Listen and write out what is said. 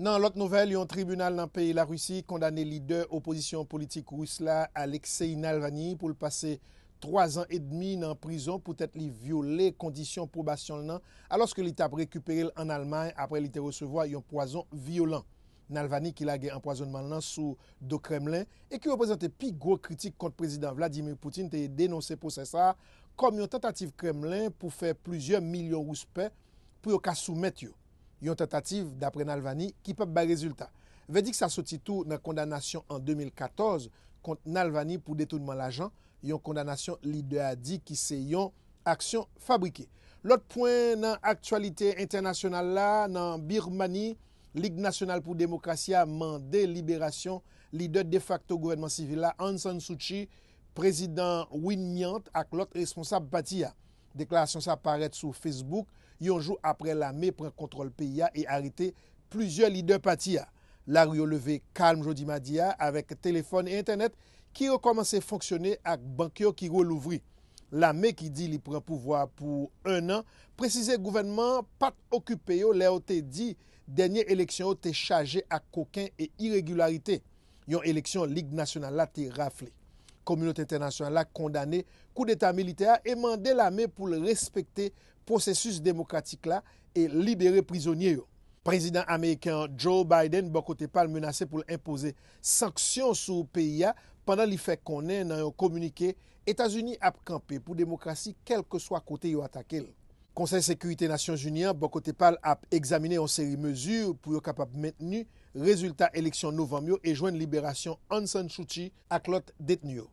Nan lot nouvel, yon tribunal nan peyi la russi kondane lider oposisyon politik rous la Alexei Nalvanyi pou l'pase 3 an et demi nan prizon pou tete li viole kondisyon poubasyon l nan aloske li tap rekuperil an Alman apre li te resevo a yon poason violan. Nalvanyi ki lage empoazonman l nan sou do Kremlin e ki reposante pi gro kritik kont prezident Vladimir Poutine te denonse pou se sa kom yon tentatif Kremlin pou fe plouzyon milyon rouspe pou yo ka soumet yo. Yon tentative, d'apre Nalvani, ki pep bay rezultat. Ve dik sa soti tou nan kondanasyon an 2014 kont Nalvani pou detounman la jan, yon kondanasyon li de a di ki se yon aksyon fabrike. Lot pwen nan aktualite internasyonal la nan Birmani, Ligue Nationale pour la Démocratie a mandé liberasyon li de de facto gouvernement civil la Anson Souchi, prezident Win Myant ak lot responsable pati ya. Deklarasyon sa paret sou Facebook, yon jou apre la me pren kontrol piya e harite pluzye li de patiya. La ryo leve kalm jodi madiya avek telefon e internet ki yo komanse fonksyone ak bankyo ki yo louvri. La me ki di li pren pouvoa pou un an, prezise gouvenman pat okupe yo le o te di denye eleksyon o te chaje ak koken e iregularite. Yon eleksyon lig nasyonal la te rafle. Komunote internasyon la kondane kou deta militea e mande la men pou le respekte prosesus demokratik la e libere prizonye yo. Prezident Amerikan Joe Biden bokote pal menase pou le impose sanksyon sou PIA pandan li fek konen nan yo komunike Etasuni ap kampe pou demokrasi kelke swa kote yo atake l. Konseil Sekurite Nasyons Union, Boko Tepal ap examine an seri mezur pou yo kap ap mentenu. Rezultat, eleksyon novem yo e jwen liberasyon Anson Chouchi ak lot deten yo.